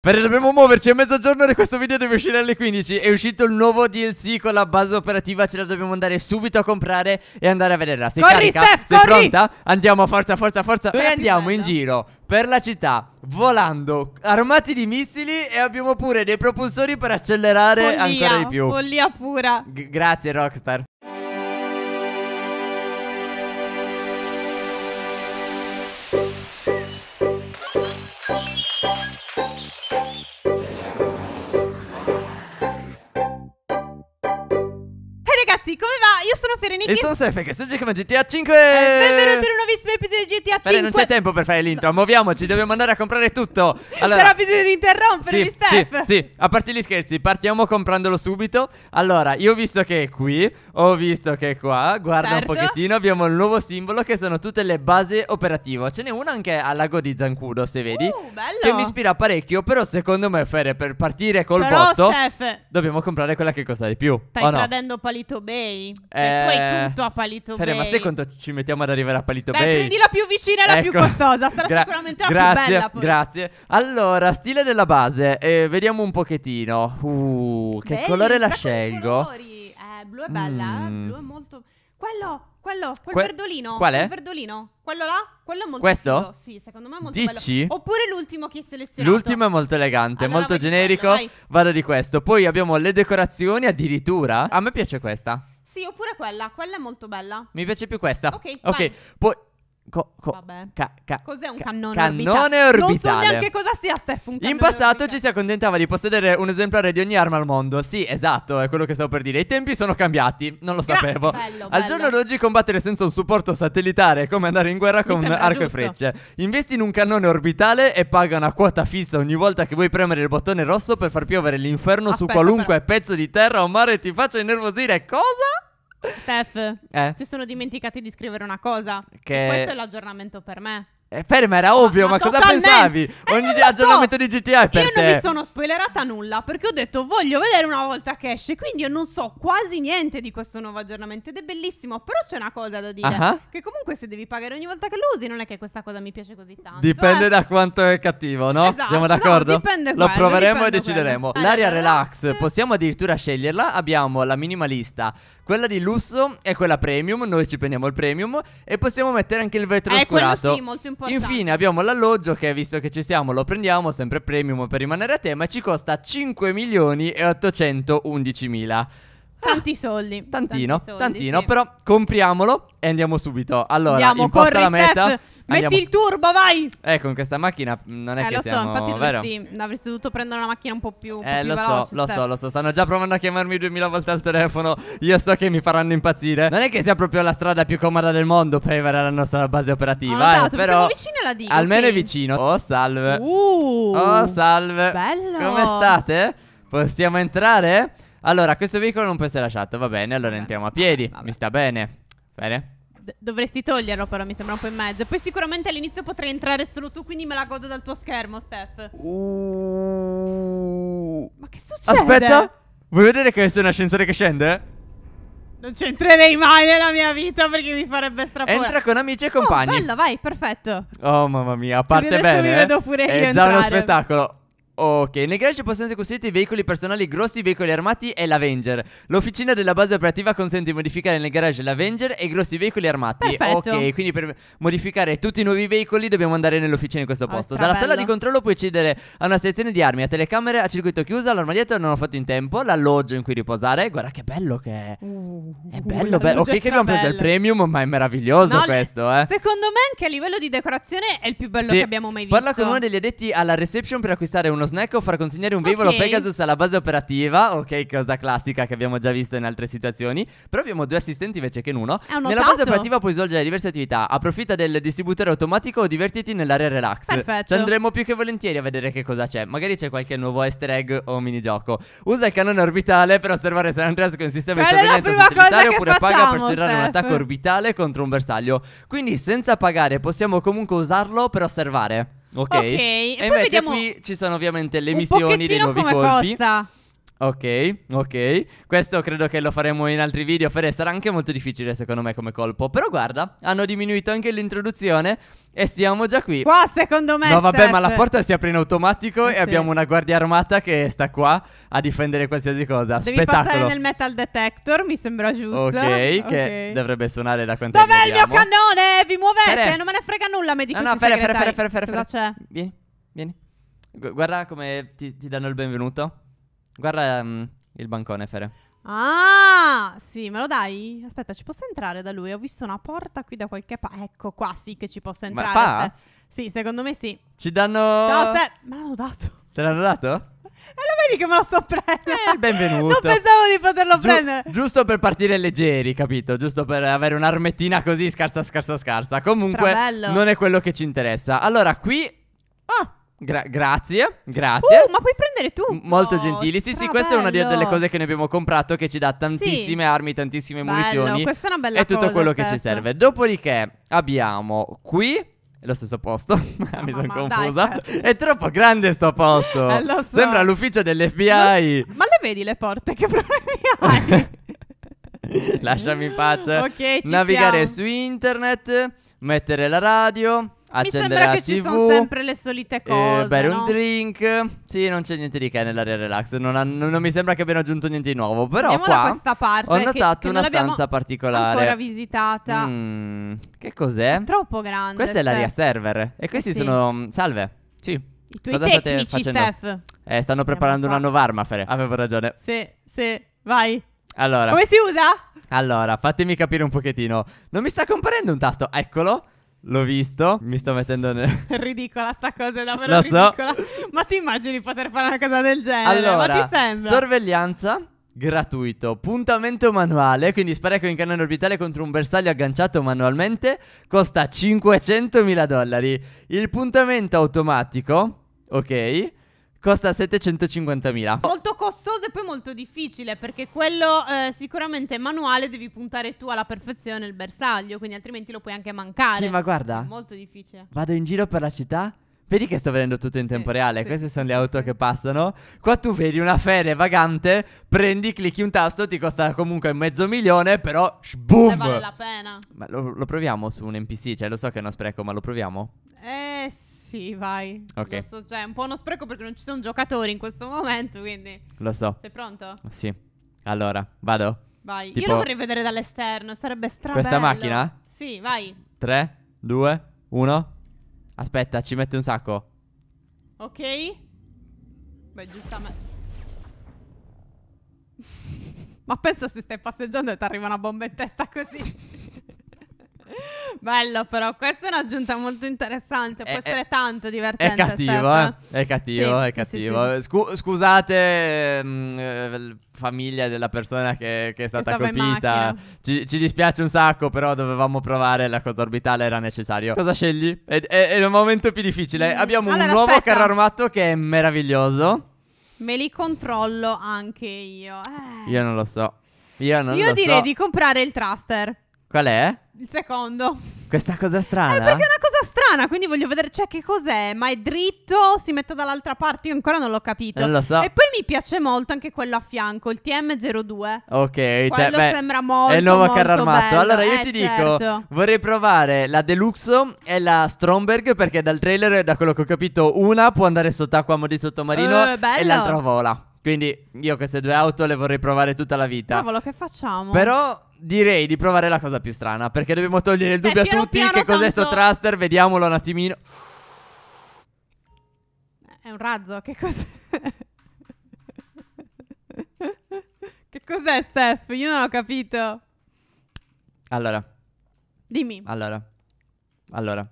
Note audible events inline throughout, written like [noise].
Perché dobbiamo muoverci, a mezzogiorno e questo video deve uscire alle 15 È uscito il nuovo DLC con la base operativa Ce la dobbiamo andare subito a comprare e andare a vederla Sei corri, carica? Steph, Sei corri! pronta? Andiamo, forza, forza, forza E andiamo in giro per la città Volando, armati di missili E abbiamo pure dei propulsori per accelerare follia, ancora di più Follia pura G Grazie Rockstar E sono Steph che sto giocando GTA 5 Benvenuti in un nuovissimo episodio di GTA 5 Bene, non c'è tempo per fare l'intro, muoviamoci, dobbiamo andare a comprare tutto allora, C'era bisogno di interrompermi sì, Steph sì, sì, a parte gli scherzi, partiamo comprandolo subito Allora, io ho visto che è qui, ho visto che è qua Guarda certo. un pochettino, abbiamo il nuovo simbolo che sono tutte le base operative Ce n'è una anche al lago di Zancudo, se vedi uh, bello. Che mi ispira parecchio, però secondo me, Fere, per partire col però, botto Steph. Dobbiamo comprare quella che costa di più Stai tradendo Palito Bay cioè, eh... tu hai eh, tutto a Palito Fede, Bay. Ma sai quanto ci mettiamo ad arrivare a Palito Dai, Bay? Prendi la più vicina e la ecco. più costosa. Sarà Gra- sicuramente la grazie, più bella. Poi. Grazie. Allora, stile della base. Eh, vediamo un pochettino. Uh, che Belli, colore la scelgo? Eh, blu è bella. Eh, mm. Blu è molto. Quello, quello, quel que- verdolino. Qual è? Quel verdolino. Quello là? Quello è molto Questo? Figo. Sì, secondo me è molto Dici? Bello. Oppure l'ultimo che hai selezionato. L'ultimo è molto elegante, allora molto generico. Quello, Vado di questo. Poi abbiamo le decorazioni addirittura. A me piace questa. Sì, oppure quella, quella è molto bella. Mi piace più questa. Ok, vai. Ok, Co- co- Vabbè. Ca- ca- Cos'è un ca- cannone, cannone orbitale? Non so neanche cosa sia, Steph. Un In passato orbitale. ci si accontentava di possedere un esemplare di ogni arma al mondo. Sì, esatto, è quello che stavo per dire. I tempi sono cambiati, non lo Gra- sapevo. Bello, al giorno d'oggi combattere senza un supporto satellitare è come andare in guerra con arco giusto. e frecce. Investi in un cannone orbitale e paga una quota fissa ogni volta che vuoi premere il bottone rosso per far piovere l'inferno Aspetta, su qualunque però. pezzo di terra o mare ti faccia innervosire. Cosa? Steph, eh? si sono dimenticati di scrivere una cosa. Che... Questo è l'aggiornamento per me. Eh, ferma, era ovvio, ma, ma cosa pensavi? Eh, Ogni aggiornamento so. di GTA è per io te. Io non mi sono spoilerata nulla perché ho detto voglio vedere una volta che esce, quindi io non so quasi niente di questo nuovo aggiornamento ed è bellissimo, però c'è una cosa da dire, uh-huh. che comunque se devi pagare ogni volta che lo usi non è che questa cosa mi piace così tanto. Dipende eh. da quanto è cattivo, no? Esatto, Siamo d'accordo? No, dipende lo proveremo dipende e decideremo. Quello. L'aria relax, possiamo addirittura sceglierla, abbiamo la minimalista, quella di lusso e quella premium, noi ci prendiamo il premium e possiamo mettere anche il vetro eh, oscurato. Sì, molto importante. Infine abbiamo l'alloggio che visto che ci siamo lo prendiamo sempre premium per rimanere a tema e ci costa 5 milioni e 811 mila. Tanti soldi. [laughs] Tantino, Tanti soldi, tantino, sì. però compriamolo e andiamo subito. Allora, andiamo, imposta corri, la meta. Steph, Metti il turbo, vai! Eh, con questa macchina non è eh, che lo so, infatti dovresti, avresti dovuto prendere una macchina un po' più, eh, più lo veloce, so, lo so, lo so, stanno già provando a chiamarmi duemila volte al telefono. Io so che mi faranno impazzire. Non è che sia proprio la strada più comoda del mondo per arrivare alla nostra base operativa, Ho ah, notato, eh, però vicino alla diga. Almeno okay. è vicino. Oh, salve. Uh, oh, salve. Bello. Come state? Possiamo entrare? Allora, questo veicolo non può essere lasciato, va bene, allora entriamo a piedi, mi sta bene. Bene. dovresti toglierlo però, mi sembra un po' in mezzo. Poi sicuramente all'inizio potrei entrare solo tu, quindi me la godo dal tuo schermo, Steph. Uh... Ma che succede? Aspetta, vuoi vedere che questo è un ascensore che scende? Non ci entrerei mai nella mia vita perché mi farebbe strapare. Entra con amici e oh, compagni. Oh, bella, vai, perfetto. Oh, mamma mia, a parte bene. Mi vedo eh. pure è io È già entrare. uno spettacolo. Ok, nei garage possono essere costruiti veicoli personali grossi, veicoli armati e l'Avenger. L'officina della base operativa consente di modificare nel garage l'Avenger e grossi veicoli armati. Perfetto. Ok, quindi per modificare tutti i nuovi veicoli dobbiamo andare nell'officina in questo oh, posto. Dalla sala di controllo puoi accedere a una sezione di armi, a telecamere, a circuito chiuso, all'armadietto non ho fatto in tempo, l'alloggio in cui riposare. Guarda che bello che è. Uh, è bello, uh, bello. Ok che abbiamo preso il premium, ma è meraviglioso no, questo, eh. Secondo me anche a livello di decorazione è il più bello sì. che abbiamo mai visto. Parla con uno degli addetti alla reception per acquistare uno snack o far consegnare un velivolo okay. Pegasus alla base operativa. Ok, cosa classica che abbiamo già visto in altre situazioni. Però abbiamo due assistenti invece che in uno. Nella base operativa puoi svolgere diverse attività. Approfitta del distributore automatico o divertiti nell'area relax. Perfetto. Ci andremo più che volentieri a vedere che cosa c'è. Magari c'è qualche nuovo easter egg o minigioco. Usa il cannone orbitale per osservare se Andreas con il sistema Quella di sorveglianza satellitare oppure facciamo, paga per stirare un attacco orbitale contro un bersaglio. Quindi senza pagare possiamo comunque usarlo per osservare. Ok, okay. e, e invece vediamo... qui ci sono ovviamente le missioni dei nuovi come colpi. Costa. Ok, ok. Questo credo che lo faremo in altri video. Fede, sarà anche molto difficile secondo me come colpo. Però guarda, hanno diminuito anche l'introduzione e siamo già qui. Qua secondo me. No, vabbè, Steph. ma la porta si apre in automatico eh, e abbiamo una guardia armata che sta qua a difendere qualsiasi cosa. Devi Spettacolo. passare nel metal detector, mi sembra giusto. Ok, okay. che dovrebbe suonare da quanto Dov'è il mio cannone? Vi muovete, Fere. non me ne frega nulla, mi dico. No, no, Fere, Fere, Fere, Fere, Cosa c'è? Vieni, vieni. guarda come ti, ti danno il benvenuto. Guarda um, il bancone, Fere. Ah, sì, me lo dai? Aspetta, ci posso entrare da lui? Ho visto una porta qui da qualche parte. Ecco qua, sì che ci posso entrare. Ma fa? Sì, secondo me sì. Ci danno... Ciao, Ste... Me l'hanno dato. Te l'hanno dato? E lo vedi che me lo so prendere? Eh, benvenuto. Non pensavo di poterlo Giu prendere. Giusto per partire leggeri, capito? Giusto per avere un'armettina così scarsa, scarsa, scarsa. Comunque, Strabello. non è quello che ci interessa. Allora, qui... Ah, Gra- grazie, grazie. Oh, ma puoi prendere tu. M- molto gentili. Sì, sì, questa è una delle cose che noi abbiamo comprato che ci dà tantissime sì. armi, tantissime Bello, munizioni. Questa è una bella cosa. È tutto quello che ci serve. Dopodiché abbiamo qui lo stesso posto. No, [laughs] Mi sono confusa. Dai, cioè. è troppo grande sto posto. eh, so. Sembra l'ufficio dell'FBI. So. Ma le vedi le porte? Che problemi hai? [laughs] Lasciami in pace. Ok, Navigare siamo. su internet, mettere la radio Accendere Mi sembra che TV, ci sono sempre le solite cose. Eh, bere no? un drink. Sì, non c'è niente di che nell'area relax. Non, ha, non, non mi sembra che abbiano aggiunto niente di nuovo. Però Andiamo qua da questa parte, ho notato che, una che stanza particolare. Ancora visitata. Mm, che cos'è? È troppo grande. Questa Steph. è l'area server. E questi eh sì. sono. Mm, salve. Sì. I tuoi Cosa tecnici, Steph. Eh, stanno preparando una nuova arma, Fere. Avevo ragione. Sì, sì. Vai. Allora. Come si usa? Allora, fatemi capire un pochettino. Non mi sta comparendo un tasto. Eccolo. L'ho visto, mi sto mettendo nel... [laughs] Ridicola sta cosa, è davvero Lo ridicola. So. Ma ti immagini poter fare una cosa del genere? Allora, Ma ti sembra? sorveglianza gratuito, puntamento manuale, quindi spareco in canone orbitale contro un bersaglio agganciato manualmente, costa 500.000 dollari. Il puntamento automatico, ok, Costa 750.000. Molto costoso e poi molto difficile perché quello eh, sicuramente manuale devi puntare tu alla perfezione il bersaglio, quindi altrimenti lo puoi anche mancare. Sì, ma guarda. È molto difficile. Vado in giro per la città. Vedi che sto vedendo tutto in sì, tempo reale. Sì, Queste sono le auto che passano. Qua tu vedi una fere vagante, prendi, clicchi un tasto, ti costa comunque mezzo milione, però boom! Eh, vale la pena. Ma lo, lo proviamo su un NPC, cioè lo so che è uno spreco, ma lo proviamo? Eh sì sì, vai. Ok. So, cioè, è un po' uno spreco perché non ci sono giocatori in questo momento, quindi... Lo so. Sei pronto? Sì. Allora, vado. Vai. Tipo... Io lo vorrei vedere dall'esterno, sarebbe strano. Questa macchina? Sì, vai. 3, 2, 1. Aspetta, ci mette un sacco. Ok. Beh, giustamente... [laughs] Ma pensa se stai passeggiando e ti arriva una bomba in testa così. [laughs] Bello, però, questa è un'aggiunta molto interessante. Eh, Può è, eh, essere tanto divertente. È cattivo, eh? È cattivo, sì, è cattivo. Sì, sì, Scu- scusate, mh, mm, eh, famiglia della persona che, che è stata che colpita. Ci, ci, dispiace un sacco, però dovevamo provare la cosa orbitale, era necessario. Cosa scegli? È, è il momento più difficile. Mm. Abbiamo allora, un nuovo carro armato che è meraviglioso. Me li controllo anche io. Eh. Io non lo so. Io, io direi so. di comprare il thruster. Qual è? Il secondo. Questa cosa strana. Eh, perché è una cosa strana, quindi voglio vedere, cioè, che cos'è? Ma è dritto? Si mette dall'altra parte? Io ancora non l'ho capito. Non lo so. E poi mi piace molto anche quello a fianco, il TM02. Ok, cioè, quello cioè, beh, sembra molto. È il nuovo carro armato. Allora, io eh, ti certo. dico, vorrei provare la Deluxe e la Stromberg, perché dal trailer, da quello che ho capito, una può andare sott'acqua a modo di sottomarino eh, e l'altra vola. Quindi io queste due auto le vorrei provare tutta la vita. Cavolo, che facciamo? Però direi di provare la cosa più strana, perché dobbiamo togliere il eh, dubbio Beh, piano, a tutti piano, che cos'è tanto... sto thruster, vediamolo un attimino. È un razzo, che cos'è? [laughs] che cos'è Steph? Io non ho capito. Allora. Dimmi. Allora. Allora.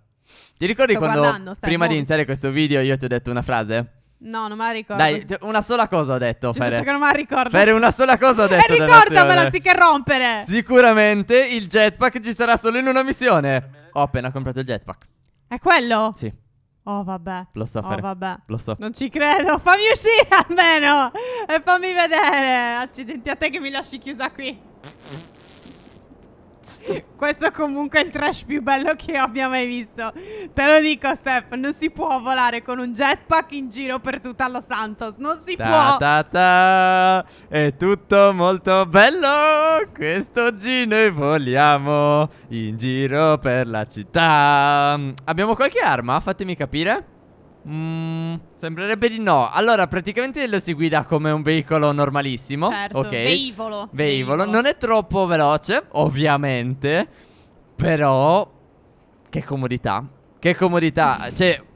Ti ricordi Sto quando prima di iniziare questo video io ti ho detto una frase? No, non me la ricordo. Dai, una sola cosa ho detto, Ci Detto che non me la ricordo. Fere, una sola cosa ho eh, detto. E ricordamela anziché rompere. Sicuramente il jetpack ci sarà solo in una missione. Ho appena comprato il jetpack. È quello? Sì. Oh, vabbè. Lo so, oh, vabbè. Lo so. Non ci credo. Fammi uscire almeno. E fammi vedere. Accidenti a te che mi lasci chiusa qui. Ghost. Questo comunque è il trash più bello che abbia mai visto. Te lo dico, Steph, non si può volare con un jetpack in giro per tutta Los Santos. Non si ta, può. Ta ta. È tutto molto bello. Quest'oggi noi voliamo in giro per la città. Abbiamo qualche arma? Fatemi capire. Mm, sembrerebbe di no. Allora, praticamente lo si guida come un veicolo normalissimo. Certo, okay. veivolo. veivolo. Veivolo. Non è troppo veloce, ovviamente. Però... Che comodità. Che comodità. cioè... [laughs]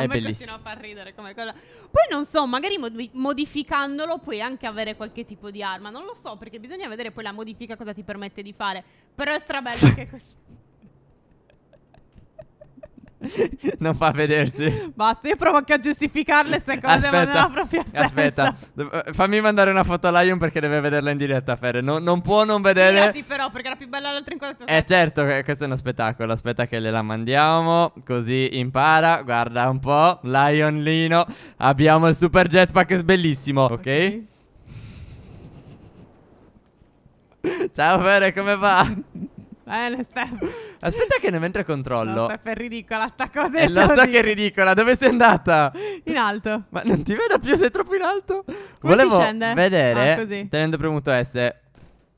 È bellissimo. a far ridere come cosa. Poi non so, magari mod modificandolo puoi anche avere qualche tipo di arma. Non lo so, perché bisogna vedere poi la modifica cosa ti permette di fare. Però è strabello [laughs] che così. [laughs] non fa vedersi. Basta, io provo anche a giustificarle queste cose, aspetta, nella propria stessa. Aspetta, fammi mandare una foto a Lion perché deve vederla in diretta, Ferre. No, non può non vedere. Mirati però, perché era più bella l'altra in quanto... Eh certo, eh, questo è uno spettacolo. Aspetta che le la mandiamo, così impara. Guarda un po', Lion Lino. Abbiamo il super jetpack, è bellissimo, ok? okay. Ciao Ferre, come va? Bene, Stefano. Aspetta che ne mentre controllo. No, è ridicola sta cosa. Eh, lo so che è ridicola. Dove sei andata? In alto. Ma non ti vedo più, sei troppo in alto. Come Volevo vedere, ah, tenendo premuto S.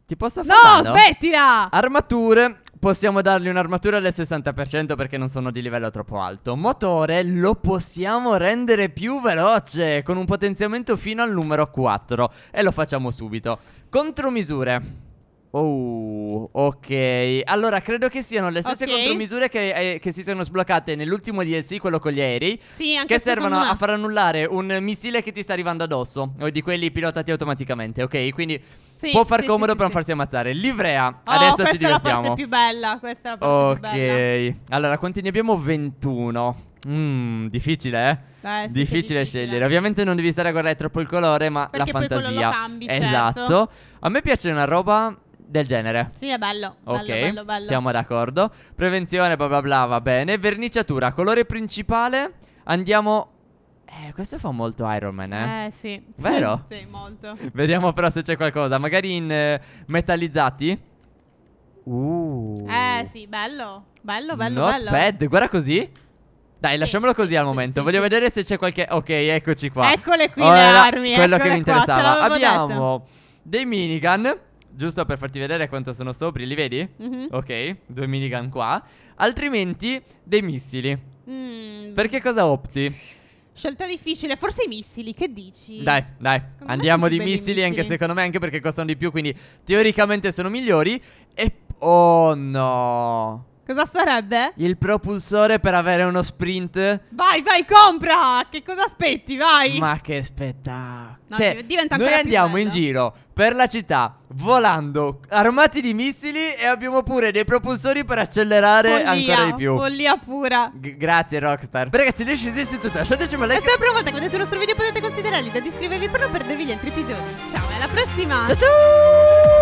Ti posso fare? No, smettila! Armature, possiamo dargli un'armatura del 60% perché non sono di livello troppo alto. Motore lo possiamo rendere più veloce con un potenziamento fino al numero 4 e lo facciamo subito. Contromisure. Oh, ok. Allora, credo che siano le stesse okay. contromisure che, eh, che, si sono sbloccate nell'ultimo DLC, quello con gli aerei. Sì, anche Che servono me. a far annullare un missile che ti sta arrivando addosso. O di quelli pilotati automaticamente, ok? Quindi sì, può far sì, comodo sì, per non farsi ammazzare. Livrea, oh, adesso ci divertiamo. Questa è la parte più bella. Questa è la parte okay. più bella. Ok. Allora, quanti ne abbiamo? 21. Mmm, difficile, eh? eh sì, difficile, difficile, scegliere. Ovviamente non devi stare a guardare troppo il colore, ma Perché la fantasia. Poi lo cambi, certo. esatto. Certo. A me piace una roba del genere. Sì, è bello. Ok, bello, bello, bello. siamo d'accordo. Prevenzione, bla bla bla, va bene. Verniciatura, colore principale. Andiamo... Eh, questo fa molto Iron Man, eh? Eh, sì. Vero? [laughs] sì, molto. Vediamo però se c'è qualcosa. Magari in eh, metallizzati. Uh. Eh, sì, bello. Bello, bello, Not bello. Bad. Guarda così. Dai, sì, lasciamolo così sì, al momento. Sì, Voglio vedere se c'è qualche... Ok, eccoci qua. Eccole qui oh, le armi. Quello che mi interessava. Abbiamo detto. dei minigun giusto per farti vedere quanto sono sopri, li vedi? Mm-hmm. Ok, due minigun qua. Altrimenti dei missili. Mm. Perché cosa opti? Scelta difficile, forse i missili, che dici? Dai, dai, secondo andiamo di missili, missili, anche secondo me, anche perché costano di più, quindi teoricamente sono migliori. E... Oh no! Cosa sarebbe? Il propulsore per avere uno sprint. Vai, vai, compra! Che cosa aspetti, vai? Ma che spettacolo! No, cioè, diventa noi andiamo in giro per la città volando, armati di missili e abbiamo pure dei propulsori per accelerare follia, ancora di più. Follia pura. G grazie Rockstar. ragazzi, le scese su tutto, lasciateci un like. E se la prima volta che vedete il nostro video potete considerarli da iscrivervi per non perdervi gli altri episodi. Ciao, alla prossima. Ciao ciao!